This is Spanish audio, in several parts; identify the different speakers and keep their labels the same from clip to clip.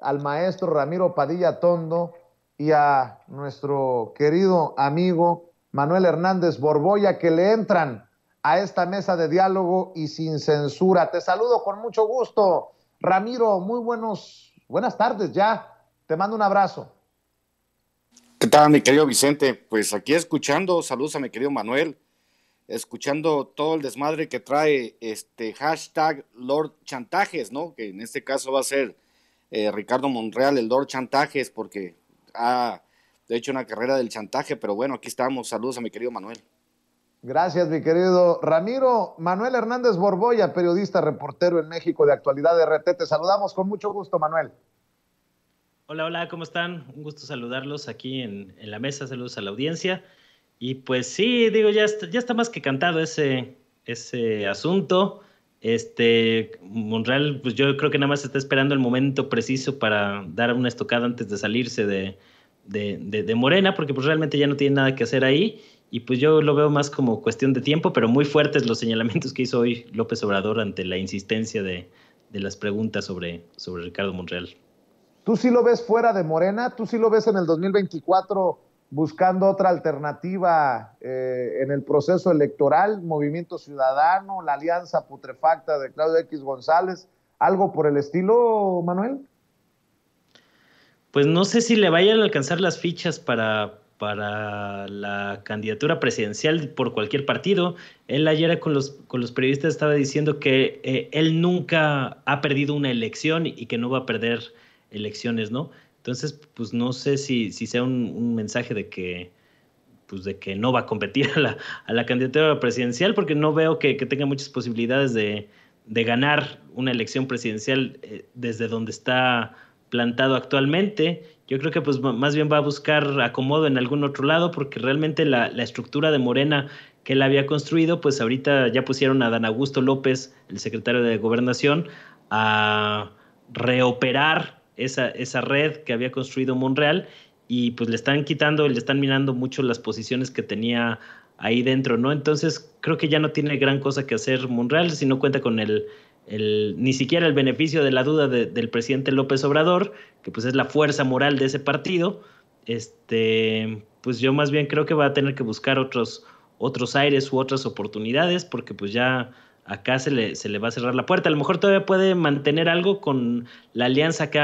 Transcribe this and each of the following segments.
Speaker 1: al maestro Ramiro Padilla Tondo y a nuestro querido amigo Manuel Hernández Borboya que le entran a esta mesa de diálogo y sin censura. Te saludo con mucho gusto. Ramiro, muy buenos, buenas tardes ya. Te mando un abrazo.
Speaker 2: ¿Qué tal, mi querido Vicente? Pues aquí escuchando, saludos a mi querido Manuel, escuchando todo el desmadre que trae este hashtag Lord Chantajes, ¿no? Que en este caso va a ser eh, Ricardo Monreal, el Dor Chantajes, porque ha ah, hecho una carrera del chantaje, pero bueno, aquí estamos. Saludos a mi querido Manuel.
Speaker 1: Gracias, mi querido Ramiro. Manuel Hernández Borboya, periodista, reportero en México de Actualidad de RT. Te saludamos con mucho gusto, Manuel.
Speaker 3: Hola, hola, ¿cómo están? Un gusto saludarlos aquí en, la mesa. Saludos a la audiencia. Y pues sí, digo, ya está, ya está más que cantado ese, ese asunto. Este, Monreal, pues yo creo que nada más está esperando el momento preciso para dar una estocada antes de salirse de, de, de, Morena, porque pues realmente ya no tiene nada que hacer ahí. Y pues yo lo veo más como cuestión de tiempo, pero muy fuertes los señalamientos que hizo hoy López Obrador ante la insistencia de, de las preguntas sobre, sobre Ricardo Monreal.
Speaker 1: ¿Tú sí lo ves fuera de Morena? ¿Tú sí lo ves en el 2024 buscando otra alternativa eh, en el proceso electoral, Movimiento Ciudadano, la alianza putrefacta de Claudio X González, algo por el estilo, Manuel.
Speaker 3: Pues no sé si le vayan a alcanzar las fichas para, la candidatura presidencial por cualquier partido. Él ayer con los, con los periodistas estaba diciendo que eh, él nunca ha perdido una elección y que no va a perder elecciones, ¿no? Entonces, pues no sé si, sea un, mensaje de que, pues de que no va a competir a la, candidatura presidencial, porque no veo que, tenga muchas posibilidades de, ganar una elección presidencial eh, desde donde está plantado actualmente. Yo creo que pues más bien va a buscar acomodo en algún otro lado, porque realmente la, la estructura de Morena que él había construido, pues ahorita ya pusieron a Dan Augusto López, el secretario de Gobernación, a reoperar esa, red que había construido Monreal y pues le están quitando y le están mirando mucho las posiciones que tenía ahí dentro, ¿no? Entonces creo que ya no tiene gran cosa que hacer Monreal si no cuenta con el, el, ni siquiera el beneficio de la duda del presidente López Obrador, que pues es la fuerza moral de ese partido, este, pues yo más bien creo que va a tener que buscar otros, otros aires u otras oportunidades, porque pues ya acá se le, se le va a cerrar la puerta. A lo mejor todavía puede mantener algo con la alianza que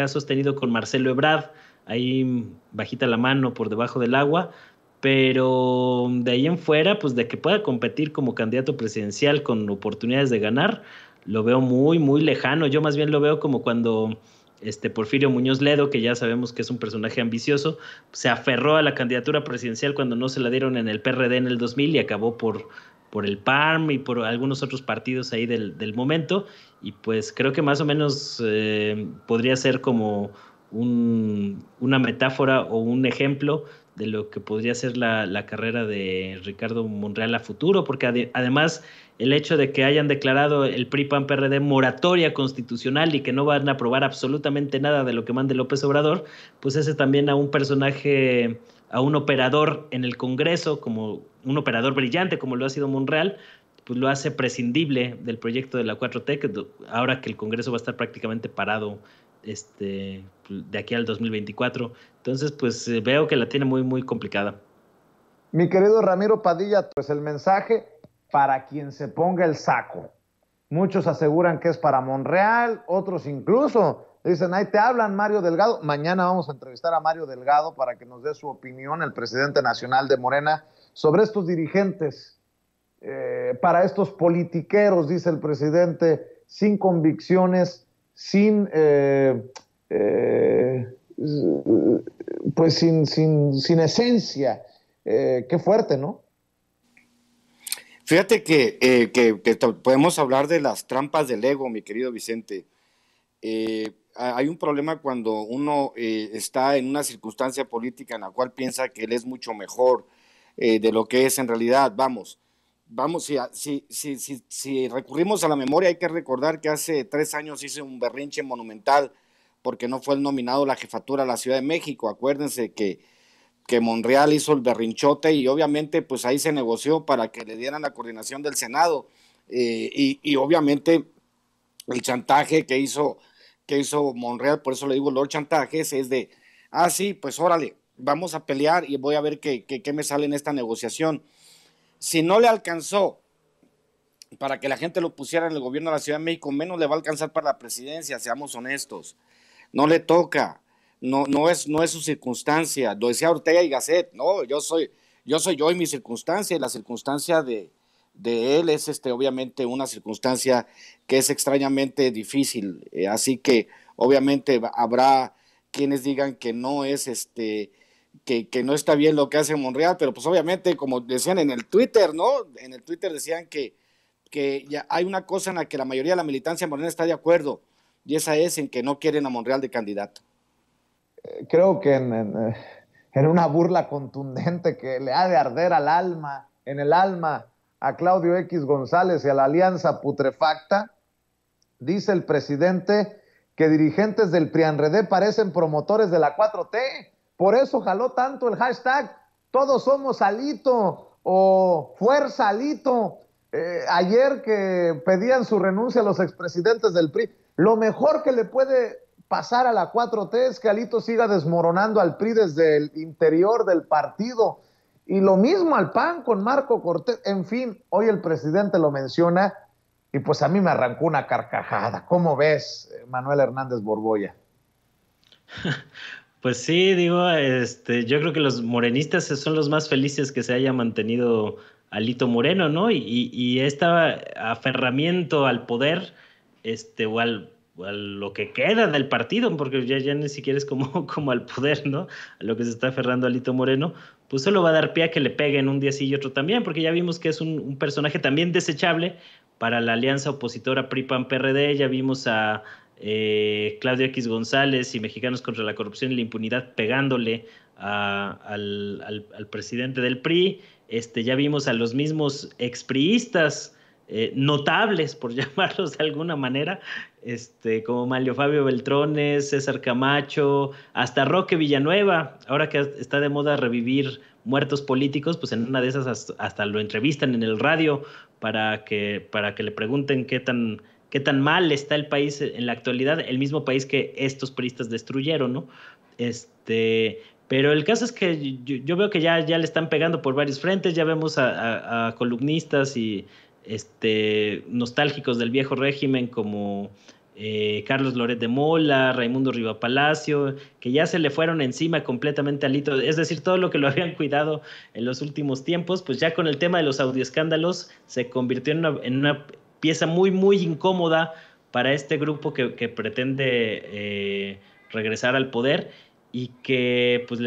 Speaker 3: ha, sostenido con Marcelo Ebrard, ahí bajita la mano por debajo del agua, pero de ahí en fuera, pues de que pueda competir como candidato presidencial con oportunidades de ganar, lo veo muy, muy lejano. Yo más bien lo veo como cuando este Porfirio Muñoz Ledo, que ya sabemos que es un personaje ambicioso, se aferró a la candidatura presidencial cuando no se la dieron en el PRD en el 2000 y acabó por por el PARM y por algunos otros partidos ahí del, momento. Y pues creo que más o menos eh, podría ser como una metáfora o un ejemplo de lo que podría ser la, carrera de Ricardo Monreal a futuro, porque además el hecho de que hayan declarado el PRI-PAN-PRD moratoria constitucional y que no van a aprobar absolutamente nada de lo que mande López Obrador, pues ese también a un personaje a un operador en el Congreso, como un operador brillante como lo ha sido Monreal, pues lo hace prescindible del proyecto de la 4T, ahora que el Congreso va a estar prácticamente parado este, de aquí al 2024. Entonces, pues eh, veo que la tiene muy, muy complicada.
Speaker 1: Mi querido Ramiro Padilla, pues el mensaje para quien se ponga el saco. Muchos aseguran que es para Monreal, otros incluso Dicen, ahí te hablan Mario Delgado. Mañana vamos a entrevistar a Mario Delgado para que nos dé su opinión, el presidente nacional de Morena, sobre estos dirigentes, eh, para estos politiqueros, dice el presidente, sin convicciones, sin... Eh, eh, pues sin, sin, esencia. qué fuerte, ¿no?
Speaker 2: Fíjate que, podemos hablar de las trampas del ego, mi querido Vicente. Eh, hay un problema cuando uno eh, está en una circunstancia política en la cual piensa que él es mucho mejor eh, de lo que es en realidad. Vamos, vamos, si, recurrimos a la memoria, hay que recordar que hace tres años hice un berrinche monumental porque no fue el nominado la jefatura de la Ciudad de México. Acuérdense que, que Monreal hizo el berrinchote y obviamente pues ahí se negoció para que le dieran la coordinación del Senado. Eh, y, y obviamente el chantaje que hizo que hizo Monreal, por eso le digo Lord Chantajes, es de, ah, sí, pues órale, vamos a pelear y voy a ver qué, me sale en esta negociación. Si no le alcanzó para que la gente lo pusiera en el gobierno de la Ciudad de México, menos le va a alcanzar para la presidencia, seamos honestos. No le toca, no, no, es, no es su circunstancia. Lo decía Ortega y Gasset, no, yo soy yo, soy yo y mi circunstancia, y la circunstancia de, de él es este, obviamente una circunstancia que es extrañamente difícil. Eh, así que obviamente habrá quienes digan que no es este, que, no está bien lo que hace Monreal, pero pues obviamente, como decían en el Twitter, ¿no? En el Twitter decían que, que ya hay una cosa en la que la mayoría de la militancia morena está de acuerdo, y esa es en que no quieren a Monreal de candidato.
Speaker 1: Eh, creo que en, eh, una burla contundente que le ha de arder al alma, en el alma a Claudio X González y a la Alianza Putrefacta, dice el presidente que dirigentes del PRIANREDE parecen promotores de la 4T. Por eso jaló tanto el hashtag Todos somos Alito o Fuerza Alito. Eh, ayer que pedían su renuncia a los expresidentes del PRI. Lo mejor que le puede pasar a la 4T es que Alito siga desmoronando al PRI desde el interior del partido y lo mismo al PAN con Marco Cortés. En fin, hoy el presidente lo menciona y pues a mí me arrancó una carcajada. ¿Cómo ves, eh, Manuel Hernández Borboya?
Speaker 3: Pues sí, digo, este, yo creo que los morenistas son los más felices que se haya mantenido Alito Moreno, ¿no? Y, y, este aferramiento al poder, este, o al, a lo que queda del partido, porque ya, ya ni siquiera es como, como al poder, ¿no? A lo que se está aferrando Alito Moreno, pues solo va a dar pie a que le peguen un día sí y otro también, porque ya vimos que es un, personaje también desechable para la alianza opositora PRI-PAN-PRD, ya vimos a eh, Claudio X González y Mexicanos contra la Corrupción y la Impunidad pegándole al, presidente del PRI, este, ya vimos a los mismos expriistas eh, notables, por llamarlos de alguna manera, este, como Malio Fabio Beltrones, César Camacho, hasta Roque Villanueva, ahora que está de moda revivir muertos políticos, pues en una de esas hasta, lo entrevistan en el radio para que, para que le pregunten qué tan, qué tan mal está el país en la actualidad, el mismo país que estos peristas destruyeron, ¿no? Este, pero el caso es que yo, veo que ya, ya le están pegando por varios frentes, ya vemos a columnistas y este, nostálgicos del viejo régimen como eh, Carlos Loret de Mola, Raimundo Riva Palacio, que ya se le fueron encima completamente al Alito, es decir, todo lo que lo habían cuidado en los últimos tiempos, pues ya con el tema de los audioescándalos se convirtió en una, pieza muy, muy incómoda para este grupo que, pretende eh, regresar al poder y que pues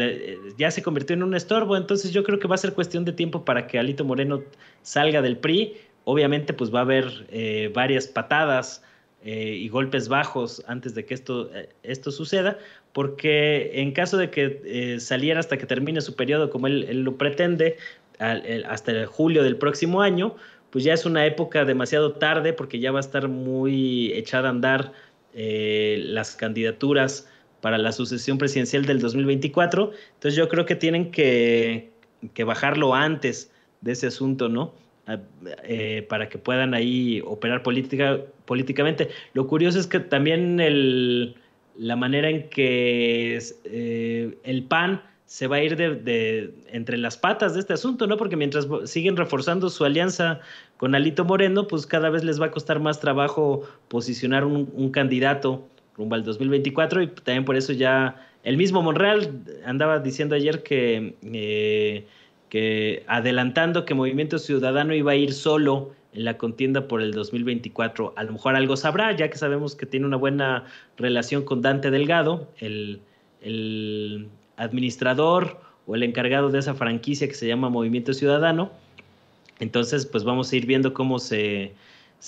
Speaker 3: ya se convirtió en un estorbo, entonces yo creo que va a ser cuestión de tiempo para que Alito Moreno salga del PRI, obviamente pues va a haber eh, varias patadas eh, y golpes bajos antes de que esto, eh, esto suceda, porque en caso de que saliera hasta que termine su periodo como él, lo pretende, hasta el julio del próximo año, pues ya es una época demasiado tarde porque ya va a estar muy echada a andar las candidaturas para la sucesión presidencial del 2024. Entonces yo creo que tienen que bajarlo antes de ese asunto, ¿no? Eh, para que puedan ahí operar política, políticamente. Lo curioso es que también la manera en que eh, el PAN se va a ir de, entre las patas de este asunto, ¿no? Porque mientras siguen reforzando su alianza con Alito Moreno, pues cada vez les va a costar más trabajo posicionar un, candidato rumbo al 2024 y también por eso ya el mismo Monreal andaba diciendo ayer que eh, que adelantando que Movimiento Ciudadano iba a ir solo en la contienda por el 2024. A lo mejor algo sabrá, ya que sabemos que tiene una buena relación con Dante Delgado, el, administrador o el encargado de esa franquicia que se llama Movimiento Ciudadano. Entonces, pues vamos a ir viendo cómo se,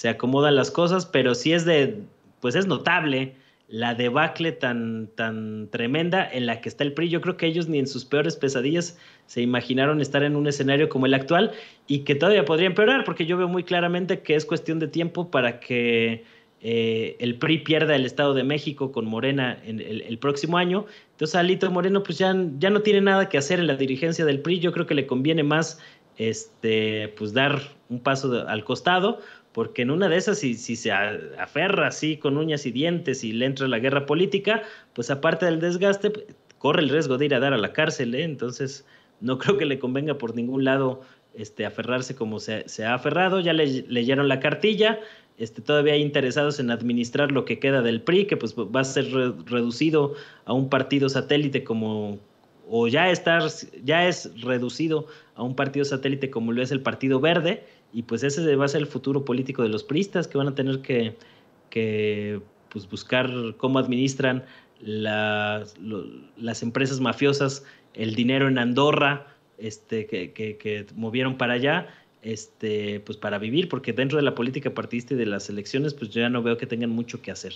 Speaker 3: acomodan las cosas, pero sí es de, pues es notable la debacle tan, tan tremenda en la que está el PRI. Yo creo que ellos ni en sus peores pesadillas se imaginaron estar en un escenario como el actual y que todavía podría empeorar, porque yo veo muy claramente que es cuestión de tiempo para que eh, el PRI pierda el Estado de México con Morena en el, próximo año. Entonces Alito Moreno pues ya, ya no tiene nada que hacer en la dirigencia del PRI. Yo creo que le conviene más este, pues dar un paso al costado porque en una de esas, si, si se aferra así con uñas y dientes y le entra la guerra política, pues aparte del desgaste, pues, corre el riesgo de ir a dar a la cárcel, ¿eh? entonces no creo que le convenga por ningún lado este, aferrarse como se, ha aferrado, ya le, leyeron la cartilla, este, todavía hay interesados en administrar lo que queda del PRI, que pues va a ser reducido a un partido satélite como, o ya, estar, ya es reducido a un partido satélite como lo es el Partido Verde, y pues ese va a ser el futuro político de los priistas que van a tener que, pues, buscar cómo administran las empresas mafiosas el dinero en Andorra este, que, movieron para allá este, pues para vivir, porque dentro de la política partidista y de las elecciones pues yo ya no veo que tengan mucho que hacer.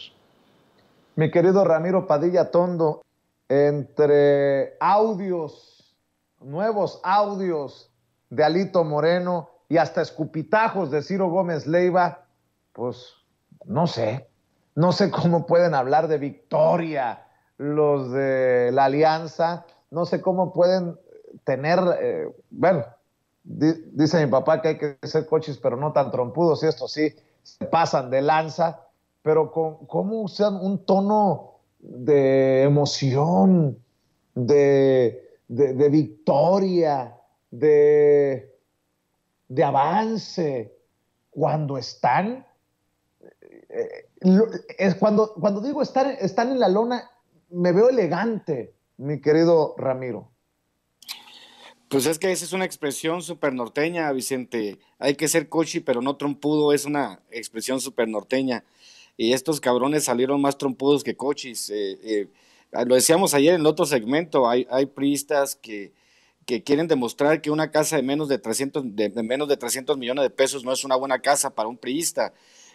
Speaker 1: Mi querido Ramiro Padilla Tondo, entre audios, nuevos audios de Alito Moreno, y hasta escupitajos de Ciro Gómez Leiva, pues no sé, no sé cómo pueden hablar de victoria los de la alianza, no sé cómo pueden tener, eh, bueno, dice mi papá que hay que ser coches pero no tan trompudos, y esto sí, se pasan de lanza, pero con, cómo usan un tono de emoción, de victoria, de de avance, cuando están, eh, eh, es cuando, cuando digo estar, están en la lona, me veo elegante, mi querido Ramiro.
Speaker 2: Pues es que esa es una expresión súper norteña, Vicente. Hay que ser cochi, pero no trompudo, es una expresión súper norteña. Y estos cabrones salieron más trompudos que cochis. Eh, lo decíamos ayer en el otro segmento, hay, hay priistas que que quieren demostrar que una casa de menos de 300, de, menos de 300 millones de pesos no es una buena casa para un priista.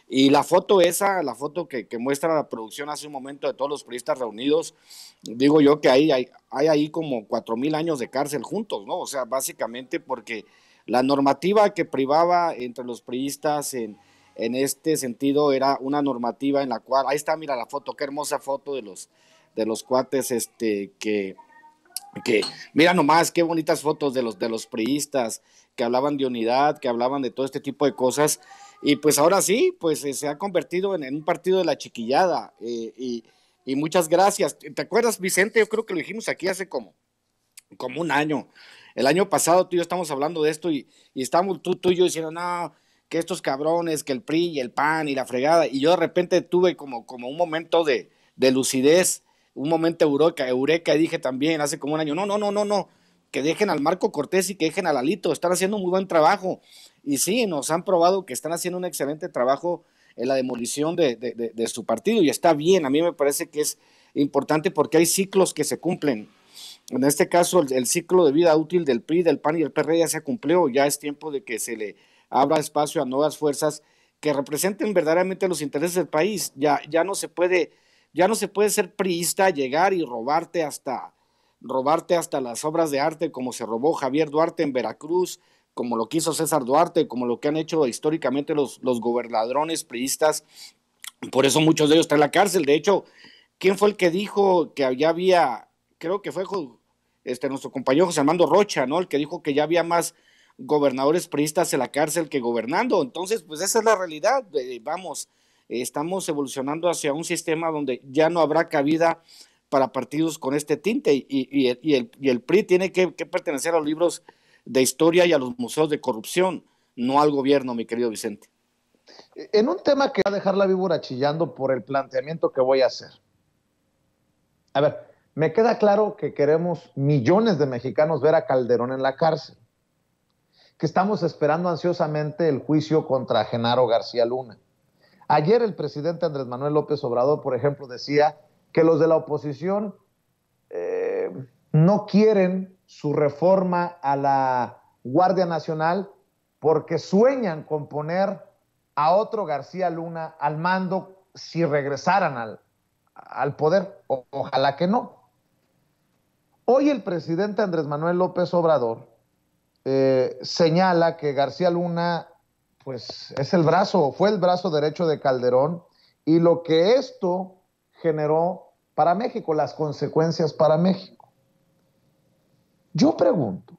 Speaker 2: Y la foto esa, la foto que, muestra la producción hace un momento de todos los priistas reunidos, digo yo que hay, hay, hay ahí como cuatro mil años de cárcel juntos, ¿no? O sea, básicamente porque la normativa que privaba entre los priistas en, en este sentido era una normativa en la cual, ahí está, mira la foto, qué hermosa foto de los, de los cuates este, que, que mira nomás qué bonitas fotos de los de los priistas que hablaban de unidad, que hablaban de todo este tipo de cosas y pues ahora sí, pues eh, se ha convertido en, un partido de la chiquillada eh, y, muchas gracias. ¿Te acuerdas Vicente? Yo creo que lo dijimos aquí hace como como un año. El año pasado tú y yo estamos hablando de esto y, y estábamos tú, tú y yo diciendo, no, que estos cabrones, que el PRI y el PAN y la fregada. Y yo de repente tuve como, como un momento de, de lucidez un momento eureka, eureka, dije también hace como un año, no, no, no, no, no, que dejen al Marco Cortés y que dejen al Alito, están haciendo un muy buen trabajo. Y sí, nos han probado que están haciendo un excelente trabajo en la demolición de, su partido y está bien, a mí me parece que es importante porque hay ciclos que se cumplen. En este caso, el, ciclo de vida útil del PRI, del PAN y del PRD e ya se cumplió, ya es tiempo de que se le abra espacio a nuevas fuerzas que representen verdaderamente los intereses del país. Ya, ya no se puede ya no se puede ser priista, llegar y robarte hasta, robarte hasta las obras de arte como se robó Javier Duarte en Veracruz, como lo quiso César Duarte, como lo que han hecho históricamente los, los gobernadrones priistas. Por eso muchos de ellos están en la cárcel. De hecho, ¿quién fue el que dijo que ya había, creo que fue este, nuestro compañero José Armando Rocha, ¿no? El que dijo que ya había más gobernadores priistas en la cárcel que gobernando. Entonces, pues esa es la realidad. Eh, vamos, estamos evolucionando hacia un sistema donde ya no habrá cabida para partidos con este tinte y, el, PRI tiene que, que, pertenecer a los libros de historia y a los museos de corrupción, no al gobierno, mi querido Vicente. E, en un tema que va a dejar la víbora chillando por el planteamiento que voy a hacer.
Speaker 1: A ver, me queda claro que queremos millones de mexicanos ver a Calderón en la cárcel, que estamos esperando ansiosamente el juicio contra Genaro García Luna Ayer el presidente Andrés Manuel López Obrador, por ejemplo, decía que los de la oposición eh, no quieren su reforma a la Guardia Nacional porque sueñan con poner a otro García Luna al mando si regresaran al, al poder. ojalá que no. Hoy el presidente Andrés Manuel López Obrador eh, señala que García Luna pues es el brazo, fue el brazo derecho de Calderón y lo que esto generó para México, las consecuencias para México. Yo pregunto,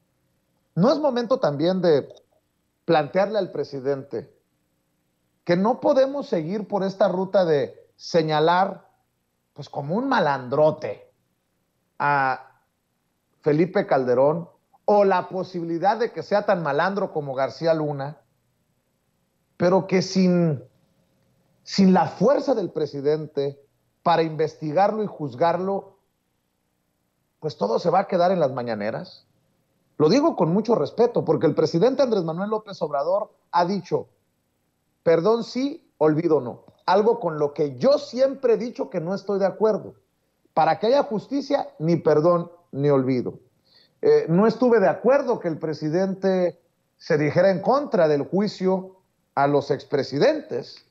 Speaker 1: ¿no es momento también de plantearle al presidente que no podemos seguir por esta ruta de señalar, pues como un malandrote, a Felipe Calderón o la posibilidad de que sea tan malandro como García Luna? pero que sin, sin la fuerza del presidente para investigarlo y juzgarlo, pues todo se va a quedar en las mañaneras. Lo digo con mucho respeto, porque el presidente Andrés Manuel López Obrador ha dicho, perdón sí, olvido no. Algo con lo que yo siempre he dicho que no estoy de acuerdo. Para que haya justicia, ni perdón ni olvido. Eh, no estuve de acuerdo que el presidente se dijera en contra del juicio a los expresidentes,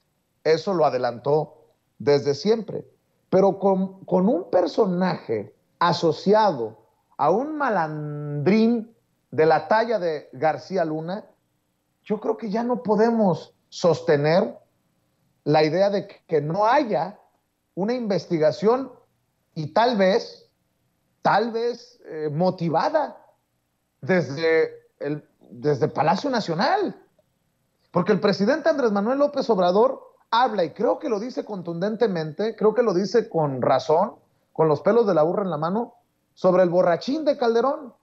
Speaker 1: eso lo adelantó desde siempre. Pero con, un personaje asociado a un malandrín de la talla de García Luna, yo creo que ya no podemos sostener la idea de que no haya una investigación y tal vez, tal vez eh, motivada desde el, desde Palacio Nacional. Porque el presidente Andrés Manuel López Obrador habla y creo que lo dice contundentemente, creo que lo dice con razón, con los pelos de la burra en la mano, sobre el borrachín de Calderón.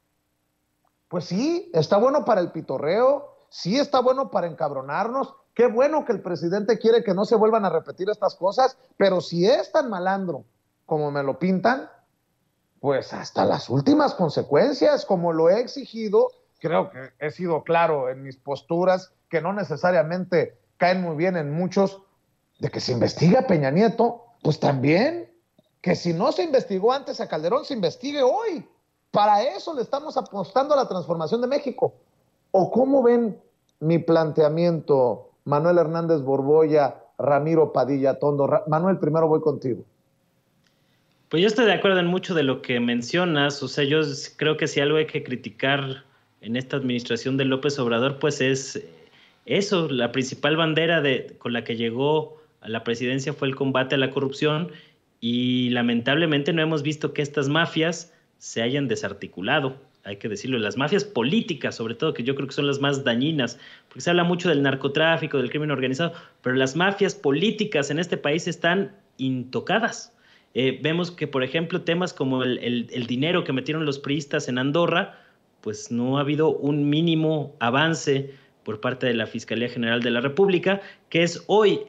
Speaker 1: Pues sí, está bueno para el pitorreo, sí está bueno para encabronarnos, qué bueno que el presidente quiere que no se vuelvan a repetir estas cosas, pero si es tan malandro como me lo pintan, pues hasta las últimas consecuencias, como lo he exigido creo que he sido claro en mis posturas, que no necesariamente caen muy bien en muchos, de que se investiga Peña Nieto, pues también, que si no se investigó antes a Calderón, se investigue hoy. Para eso le estamos apostando a la transformación de México. ¿O cómo ven mi planteamiento, Manuel Hernández Borboya, Ramiro Padilla Tondo? Manuel, primero voy contigo.
Speaker 3: Pues yo estoy de acuerdo en mucho de lo que mencionas. O sea, yo creo que si algo hay que criticar en esta administración de López Obrador, pues es eh, eso, la principal bandera con la que llegó a la presidencia fue el combate a la corrupción y lamentablemente no hemos visto que estas mafias se hayan desarticulado, hay que decirlo, las mafias políticas sobre todo, que yo creo que son las más dañinas, porque se habla mucho del narcotráfico, del crimen organizado, pero las mafias políticas en este país están intocadas. Eh, vemos que, por ejemplo, temas como el, el dinero que metieron los priistas en Andorra, pues no ha habido un mínimo avance por parte de la Fiscalía General de la República, que es hoy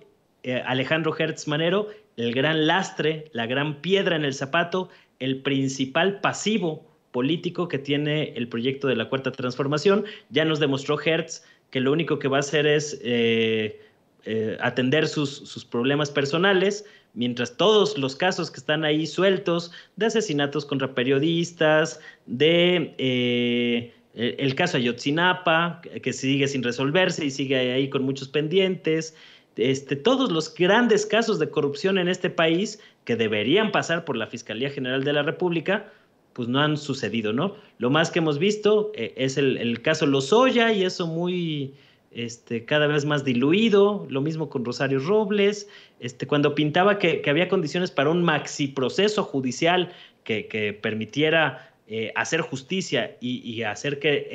Speaker 3: eh, Alejandro Hertz Manero el gran lastre, la gran piedra en el zapato, el principal pasivo político que tiene el proyecto de la Cuarta Transformación. Ya nos demostró Hertz que lo único que va a hacer es... Eh, eh, atender sus, problemas personales, mientras todos los casos que están ahí sueltos de asesinatos contra periodistas, de eh, e, el caso Ayotzinapa, que sigue sin resolverse y sigue ahí con muchos pendientes, este, todos los grandes casos de corrupción en este país que deberían pasar por la Fiscalía General de la República, pues no han sucedido, ¿no? Lo más que hemos visto eh, es el, el caso Lozoya y eso muy este, cada vez más diluido, lo mismo con Rosario Robles, este, cuando pintaba que, había condiciones para un maxi proceso judicial que, permitiera eh, hacer justicia y, hacer que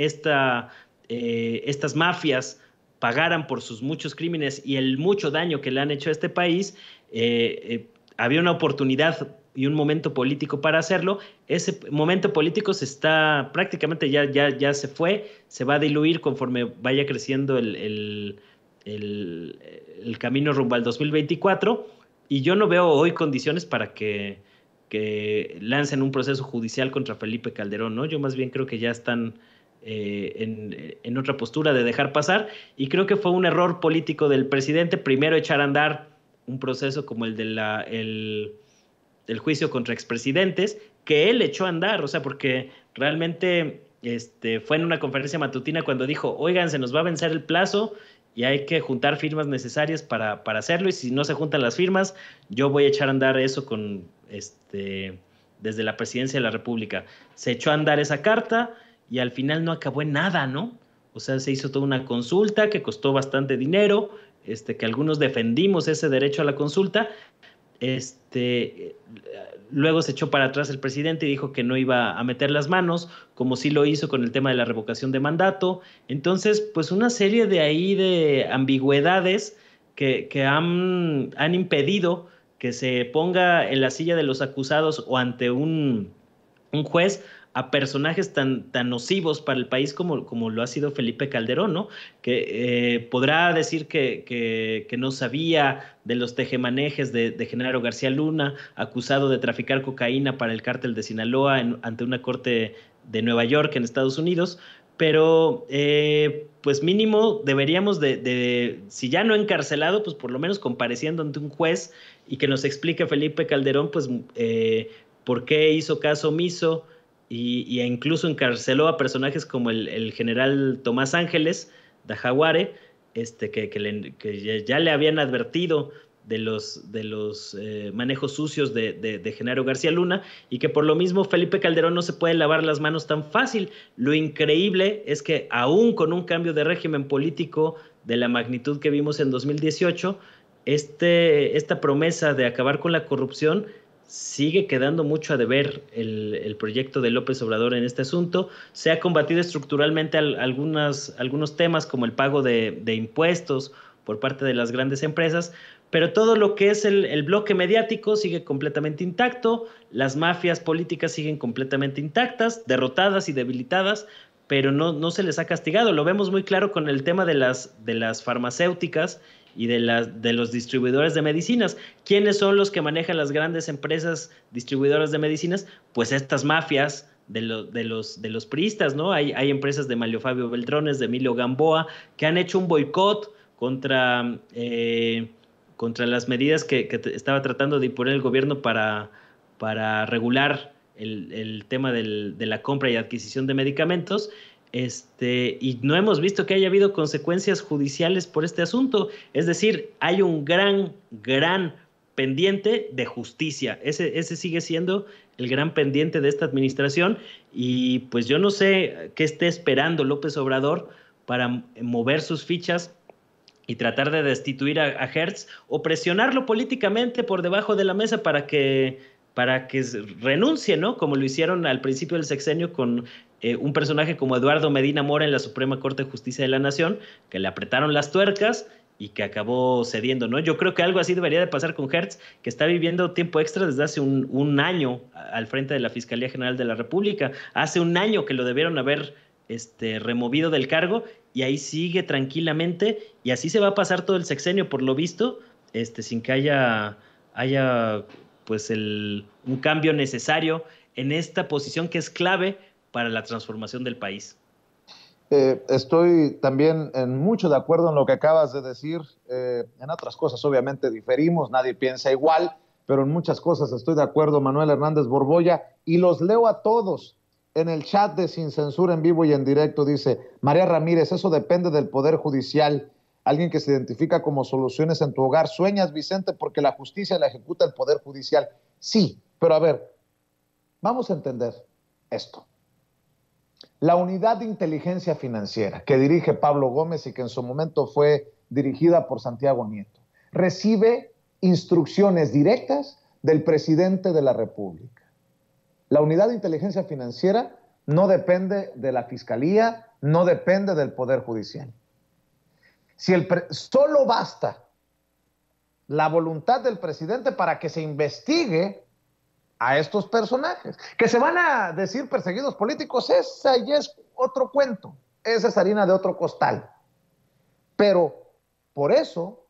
Speaker 3: eh, estas mafias pagaran por sus muchos crímenes y el mucho daño que le han hecho a este país, eh, había una oportunidad y un momento político para hacerlo. Ese momento político se está prácticamente ya, ya, ya se fue, se va a diluir conforme vaya creciendo el, el, camino rumbo al 2024 y yo no veo hoy condiciones para que, que, lancen un proceso judicial contra Felipe Calderón, ¿no? Yo más bien creo que ya están eh, en, otra postura de dejar pasar y creo que fue un error político del presidente primero echar a andar un proceso como el de la... El, el juicio contra expresidentes que él echó a andar, o sea, porque realmente este, fue en una conferencia matutina cuando dijo, oigan, se nos va a vencer el plazo y hay que juntar firmas necesarias para, hacerlo y si no se juntan las firmas, yo voy a echar a andar eso con, este, desde la presidencia de la República. Se echó a andar esa carta y al final no acabó en nada, ¿no? O sea, se hizo toda una consulta que costó bastante dinero, este, que algunos defendimos ese derecho a la consulta, este, luego se echó para atrás el presidente y dijo que no iba a meter las manos, como sí lo hizo con el tema de la revocación de mandato. Entonces, pues una serie de ahí de ambigüedades que, han, impedido que se ponga en la silla de los acusados o ante un juez a personajes tan, tan nocivos para el país como, como lo ha sido Felipe Calderón, ¿no? Que eh, podrá decir que, no sabía de los tejemanejes de, de, Genaro García Luna, acusado de traficar cocaína para el cártel de Sinaloa ante una corte de Nueva York en Estados Unidos, pero eh, pues mínimo deberíamos de, si ya no encarcelado, pues por lo menos compareciendo ante un juez y que nos explique Felipe Calderón, pues eh, por qué hizo caso omiso, y, incluso encarceló a personajes como el, general Tomás Ángeles, Jaguare, este, que, ya le habían advertido de los, de los eh, manejos sucios de, de, Genaro García Luna y que por lo mismo Felipe Calderón no se puede lavar las manos tan fácil. Lo increíble es que aún con un cambio de régimen político de la magnitud que vimos en 2018, este, esta promesa de acabar con la corrupción sigue quedando mucho a deber el, el, proyecto de López Obrador en este asunto. Se ha combatido estructuralmente algunas, algunos temas como el pago de, impuestos por parte de las grandes empresas, pero todo lo que es el, bloque mediático sigue completamente intacto, las mafias políticas siguen completamente intactas, derrotadas y debilitadas, pero no, se les ha castigado. Lo vemos muy claro con el tema de las farmacéuticas y de, de los distribuidores de medicinas. ¿Quiénes son los que manejan las grandes empresas distribuidoras de medicinas? Pues estas mafias de, los, de los priistas, ¿no? Hay, hay empresas de Malio Fabio Beltrones, de Emilio Gamboa, que han hecho un boicot contra, eh, contra las medidas que, estaba tratando de imponer el gobierno para, para regular el, tema de la compra y adquisición de medicamentos. Este, y no hemos visto que haya habido consecuencias judiciales por este asunto. Es decir, hay un gran, gran pendiente de justicia. Ese, sigue siendo el gran pendiente de esta administración. Y pues yo no sé qué esté esperando López Obrador para mover sus fichas y tratar de destituir a, Hertz o presionarlo políticamente por debajo de la mesa para que para que renuncie, ¿no? Como lo hicieron al principio del sexenio con eh, un personaje como Eduardo Medina Mora en la Suprema Corte de Justicia de la Nación, que le apretaron las tuercas y que acabó cediendo, ¿no? Yo creo que algo así debería de pasar con Hertz, que está viviendo tiempo extra desde hace un, año al frente de la Fiscalía General de la República. Hace un año que lo debieron haber este, removido del cargo y ahí sigue tranquilamente y así se va a pasar todo el sexenio, por lo visto, este, sin que haya, haya pues el, un cambio necesario en esta posición que es clave para la transformación del país. Eh,
Speaker 1: estoy también en mucho de acuerdo en lo que acabas de decir.
Speaker 3: Eh, en otras cosas, obviamente,
Speaker 1: diferimos, nadie piensa igual, pero en muchas cosas estoy de acuerdo, Manuel Hernández Borboya, y los leo a todos. En el chat de Sin Censura en vivo y en directo dice, María Ramírez, eso depende del Poder Judicial. Alguien que se identifica como soluciones en tu hogar. Sueñas, Vicente, porque la justicia la ejecuta el Poder Judicial. Sí, pero a ver, vamos a entender esto. La unidad de inteligencia financiera que dirige Pablo Gómez y que en su momento fue dirigida por Santiago Nieto recibe instrucciones directas del presidente de la República. La unidad de inteligencia financiera no depende de la fiscalía, no depende del Poder Judicial. Si el solo basta la voluntad del presidente para que se investigue a estos personajes. Que se van a decir perseguidos políticos, esa ya es otro cuento, esa es harina de otro costal. Pero por eso,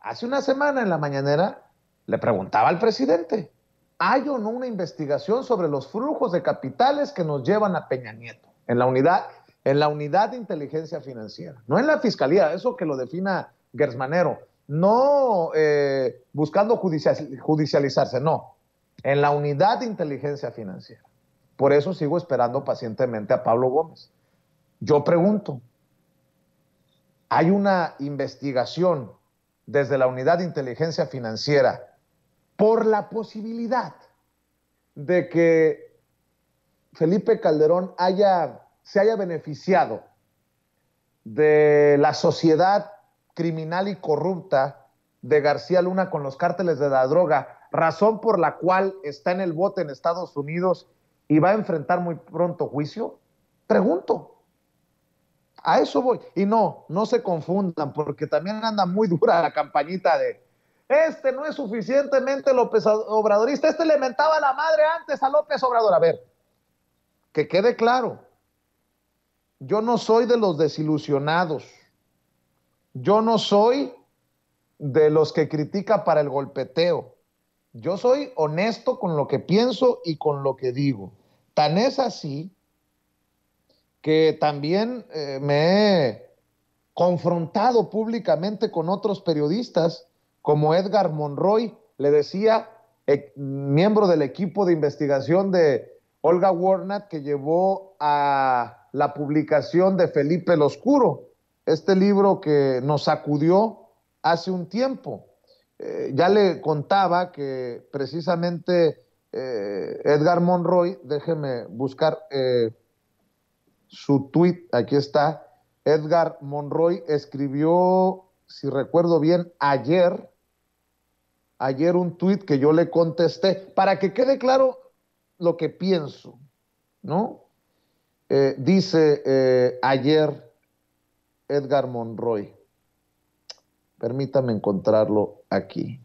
Speaker 1: hace una semana en la mañanera, le preguntaba al presidente, ¿hay o no una investigación sobre los flujos de capitales que nos llevan a Peña Nieto en la unidad, en la unidad de inteligencia financiera? No en la fiscalía, eso que lo defina Gersmanero, no eh, buscando judicializarse, no, en la unidad de inteligencia financiera. Por eso sigo esperando pacientemente a Pablo Gómez. Yo pregunto, ¿hay una investigación desde la unidad de inteligencia financiera por la posibilidad de que Felipe Calderón haya, se haya beneficiado de la sociedad criminal y corrupta de García Luna con los cárteles de la droga razón por la cual está en el bote en Estados Unidos y va a enfrentar muy pronto juicio? Pregunto. A eso voy. Y no, no se confundan, porque también anda muy dura la campañita de este no es suficientemente López Obradorista, este le mentaba la madre antes a López Obrador. A ver, que quede claro, yo no soy de los desilusionados, yo no soy de los que critica para el golpeteo. Yo soy honesto con lo que pienso y con lo que digo. Tan es así que también eh, me he confrontado públicamente con otros periodistas, como Edgar Monroy, le decía, eh, miembro del equipo de investigación de Olga Warnat, que llevó a la publicación de Felipe el Oscuro, este libro que nos sacudió hace un tiempo. Eh, ya le contaba que precisamente eh, Edgar Monroy, déjeme buscar eh, su tweet, aquí está. Edgar Monroy escribió, si recuerdo bien, ayer, ayer un tweet que yo le contesté, para que quede claro lo que pienso, ¿no? dice ayer Edgar Monroy. Permítame encontrarlo aquí.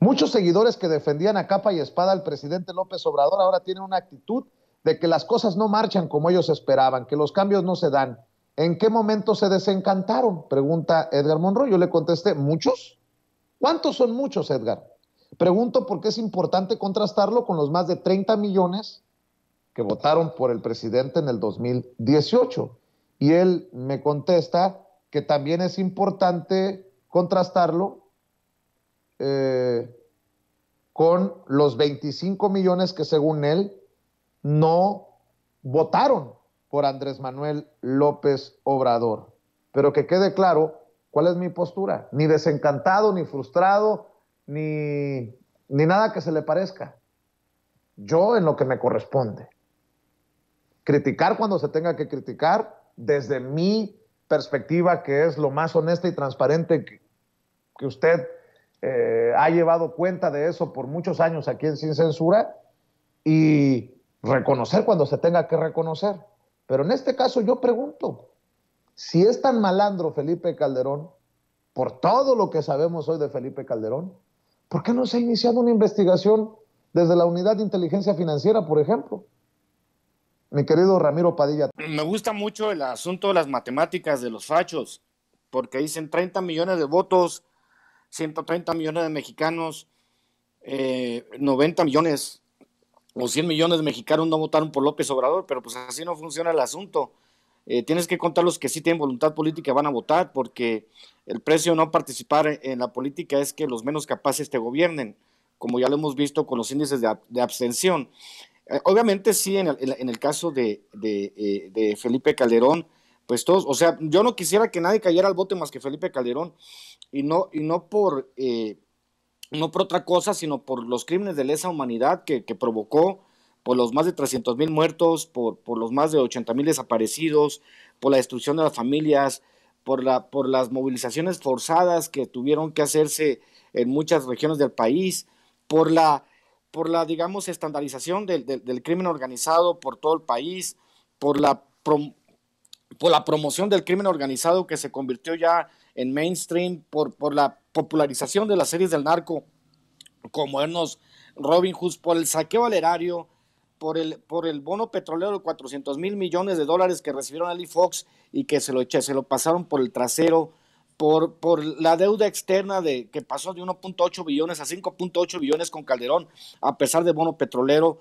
Speaker 1: Muchos seguidores que defendían a capa y espada al presidente López Obrador ahora tienen una actitud de que las cosas no marchan como ellos esperaban, que los cambios no se dan. ¿En qué momento se desencantaron? Pregunta Edgar Monroy. Yo le contesté, ¿muchos? ¿Cuántos son muchos, Edgar? Pregunto porque es importante contrastarlo con los más de 30 millones que votaron por el presidente en el 2018. Y él me contesta que también es importante contrastarlo eh, con los 25 millones que según él no votaron por Andrés Manuel López Obrador. Pero que quede claro cuál es mi postura, ni desencantado, ni frustrado, ni, ni nada que se le parezca. Yo en lo que me corresponde. Criticar cuando se tenga que criticar desde mi perspectiva que es lo más honesta y transparente que, usted eh, ha llevado cuenta de eso por muchos años aquí en Sin Censura y reconocer cuando se tenga que reconocer. Pero en este caso yo pregunto, si es tan malandro Felipe Calderón, por todo lo que sabemos hoy de Felipe Calderón, ¿por qué no se ha iniciado una investigación desde la Unidad de Inteligencia Financiera, por ejemplo? Mi querido Ramiro Padilla.
Speaker 2: Me gusta mucho el asunto de las matemáticas de los fachos, porque dicen 30 millones de votos, 130 millones de mexicanos, 90 eh, millones o 100 millones de mexicanos no votaron por López Obrador, pero pues así no funciona el asunto. Eh, tienes que contar los que sí tienen voluntad política van a votar, porque el precio de no participar en la política es que los menos capaces te gobiernen, como ya lo hemos visto con los índices de abstención. Eh, obviamente sí, en el, caso eh, de, Felipe Calderón, pues todos, o sea, yo no quisiera que nadie cayera al bote más que Felipe Calderón, y no, y no por... Eh, no por otra cosa, sino por los crímenes de lesa humanidad que, provocó, por los más de 300 mil muertos, por, los más de 80 mil desaparecidos, por la destrucción de las familias, por, la, por las movilizaciones forzadas que tuvieron que hacerse en muchas regiones del país, por la por la, digamos, estandarización del, crimen organizado por todo el país, por la, por la promoción del crimen organizado que se convirtió ya en mainstream, por, por la popularización de las series del narco, como nos Robin Hood, por el saqueo al erario, por el, por el bono petrolero de 400 mil millones de dólares que recibieron Ali Fox y que se lo, se lo pasaron por el trasero por, por la deuda externa de, que pasó de 1.8 billones a 5.8 billones con Calderón, a pesar de bono petrolero,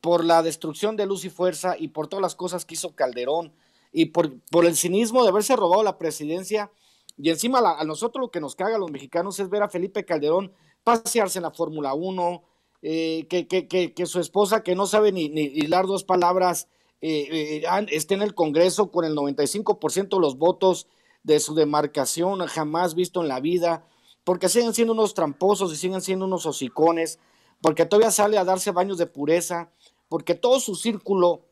Speaker 2: por la destrucción de luz y fuerza y por todas las cosas que hizo Calderón y por, por el cinismo de haberse robado la presidencia. Y encima a nosotros lo que nos caga a los mexicanos es ver a Felipe Calderón pasearse en la Fórmula 1, eh, que, su esposa, que no sabe ni, hilar dos palabras, eh, eh, esté en el Congreso con el 95% de los votos de su demarcación jamás visto en la vida, porque siguen siendo unos tramposos y siguen siendo unos hocicones, porque todavía sale a darse baños de pureza, porque todo su círculo,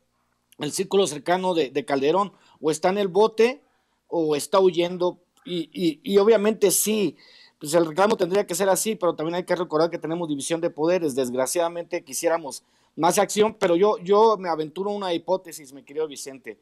Speaker 2: el círculo cercano de, Calderón, o está en el bote o está huyendo, y, obviamente sí, pues el reclamo tendría que ser así, pero también hay que recordar que tenemos división de poderes. Desgraciadamente quisiéramos más acción, pero yo, yo me aventuro una hipótesis, mi querido Vicente.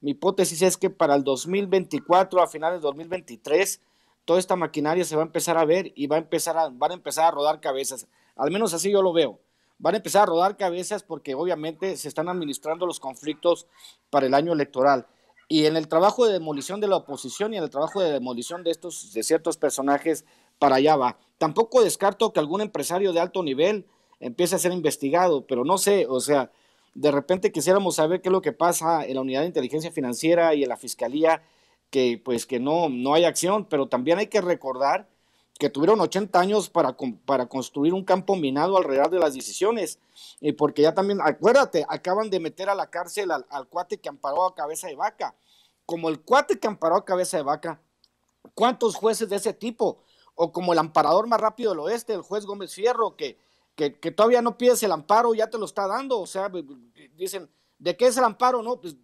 Speaker 2: Mi hipótesis es que para el 2024, a finales de 2023, toda esta maquinaria se va a empezar a ver y va a empezar a, van a empezar a rodar cabezas. Al menos así yo lo veo. Van a empezar a rodar cabezas porque obviamente se están administrando los conflictos para el año electoral. Y en el trabajo de demolición de la oposición y en el trabajo de demolición de, estos, de ciertos personajes, para allá va. Tampoco descarto que algún empresario de alto nivel empiece a ser investigado, pero no sé, o sea, de repente quisiéramos saber qué es lo que pasa en la unidad de inteligencia financiera y en la fiscalía, que pues que no, no hay acción, pero también hay que recordar que tuvieron 80 años para, para construir un campo minado alrededor de las decisiones, y eh, porque ya también, acuérdate, acaban de meter a la cárcel al, al cuate que amparó a cabeza de vaca. Como el cuate que amparó a cabeza de vaca, ¿cuántos jueces de ese tipo? O como el amparador más rápido del oeste, el juez Gómez Fierro, que, que, todavía no pides el amparo, ya te lo está dando. O sea, pues, dicen, ¿de qué es el amparo? No, pues,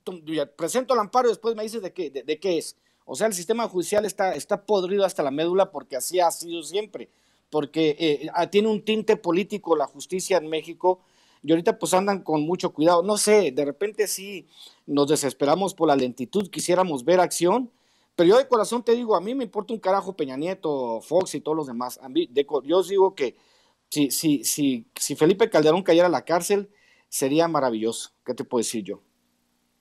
Speaker 2: presento el amparo y después me dices de qué, de, qué es. O sea, el sistema judicial está, está podrido hasta la médula porque así ha sido siempre, porque eh, eh, tiene un tinte político la justicia en México y ahorita pues andan con mucho cuidado. No sé, de repente sí nos desesperamos por la lentitud, quisiéramos ver acción, pero yo de corazón te digo, a mí me importa un carajo Peña Nieto, Fox y todos los demás. A mí, yo digo que si, Felipe Calderón cayera a la cárcel, sería maravilloso. ¿Qué te puedo decir yo?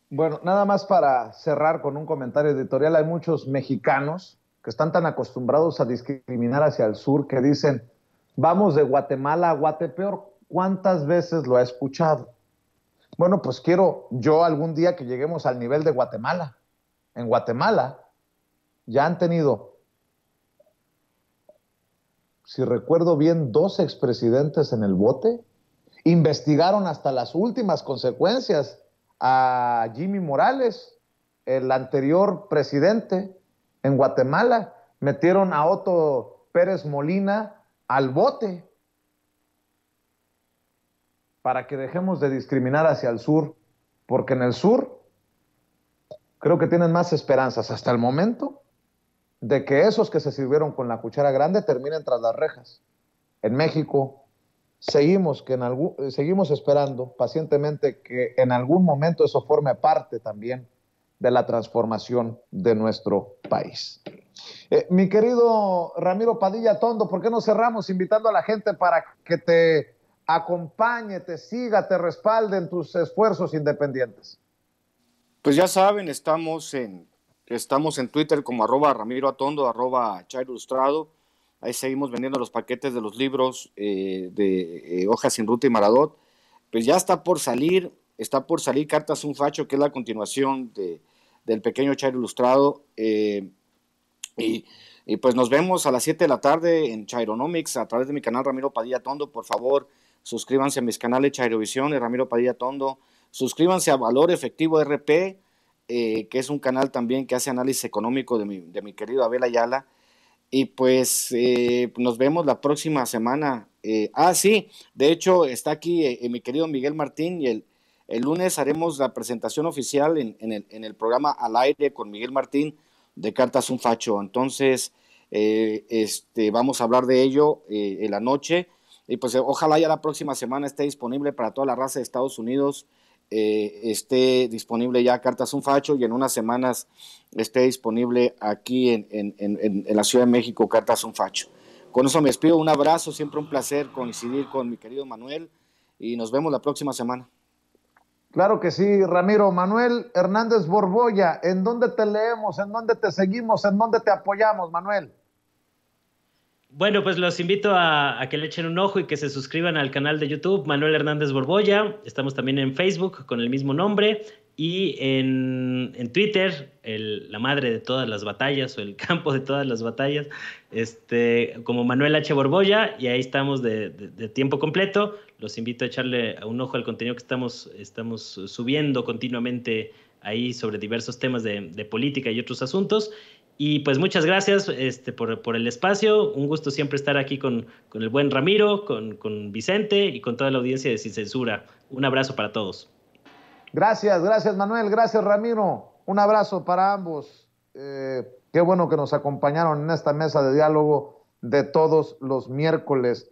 Speaker 1: Bueno, nada más para cerrar con un comentario editorial, hay muchos mexicanos que están tan acostumbrados a discriminar hacia el sur que dicen, vamos de Guatemala a Guatepeor. ¿Cuántas veces lo ha escuchado? Bueno, pues quiero yo algún día que lleguemos al nivel de Guatemala. En Guatemala ya han tenido si recuerdo bien, dos expresidentes en el bote, investigaron hasta las últimas consecuencias a Jimmy Morales, el anterior presidente en Guatemala, metieron a Otto Pérez Molina al bote para que dejemos de discriminar hacia el sur, porque en el sur creo que tienen más esperanzas hasta el momento de que esos que se sirvieron con la cuchara grande terminen tras las rejas. En México seguimos, que en algún, seguimos esperando pacientemente que en algún momento eso forme parte también de la transformación de nuestro país. Eh, mi querido Ramiro Padilla Tondo, ¿por qué no cerramos invitando a la gente para que te acompañe, te siga, te respalde en tus esfuerzos independientes?
Speaker 2: Pues ya saben, estamos en Estamos en Twitter como arroba Ramiro Atondo, arroba Chairo Ilustrado. Ahí seguimos vendiendo los paquetes de los libros eh, de eh, Hojas sin Ruta y Maradot. Pues ya está por salir, está por salir Cartas un Facho, que es la continuación de, del pequeño Chairo Ilustrado. Eh, y, pues nos vemos a las 7 de la tarde en Chaironomics a través de mi canal Ramiro Padilla Tondo. Por favor, suscríbanse a mis canales Chairovisión y Ramiro Padilla Tondo. Suscríbanse a Valor Efectivo RP eh, que es un canal también que hace análisis económico de mi, querido Abel Ayala. Y pues eh, nos vemos la próxima semana. Eh, ah, sí, de hecho está aquí mi querido Miguel Martín y el, lunes haremos la presentación oficial en, el, programa Al aire con Miguel Martín de Cartas Un Facho. Entonces, este, vamos a hablar de ello en la noche. Y pues ojalá ya la próxima semana esté disponible para toda la raza de Estados Unidos. Eh, esté disponible ya Cartas Un Facho y en unas semanas esté disponible aquí en, en, la Ciudad de México Cartas Un Facho. Con eso me despido, un abrazo, siempre un placer coincidir con mi querido Manuel y nos vemos la próxima semana.
Speaker 1: Claro que sí, Ramiro. Manuel Hernández Borboya, ¿en dónde te leemos? ¿En dónde te seguimos? ¿En dónde te apoyamos, Manuel?
Speaker 3: Bueno, pues los invito a, que le echen un ojo y que se suscriban al canal de YouTube Manuel Hernández Borboya. Estamos también en Facebook con el mismo nombre y en, Twitter, la madre de todas las batallas o el campo de todas las batallas, este, como Manuel H. Borboya. Y ahí estamos de, tiempo completo. Los invito a echarle un ojo al contenido que estamos, estamos subiendo continuamente ahí sobre diversos temas de política y otros asuntos. Y pues muchas gracias este, por, el espacio. Un gusto siempre estar aquí con, el buen Ramiro, con, Vicente y con toda la audiencia de Sin Censura. Un abrazo para todos.
Speaker 1: Gracias, gracias Manuel, gracias Ramiro. Un abrazo para ambos. Eh, qué bueno que nos acompañaron en esta mesa de diálogo de todos los miércoles.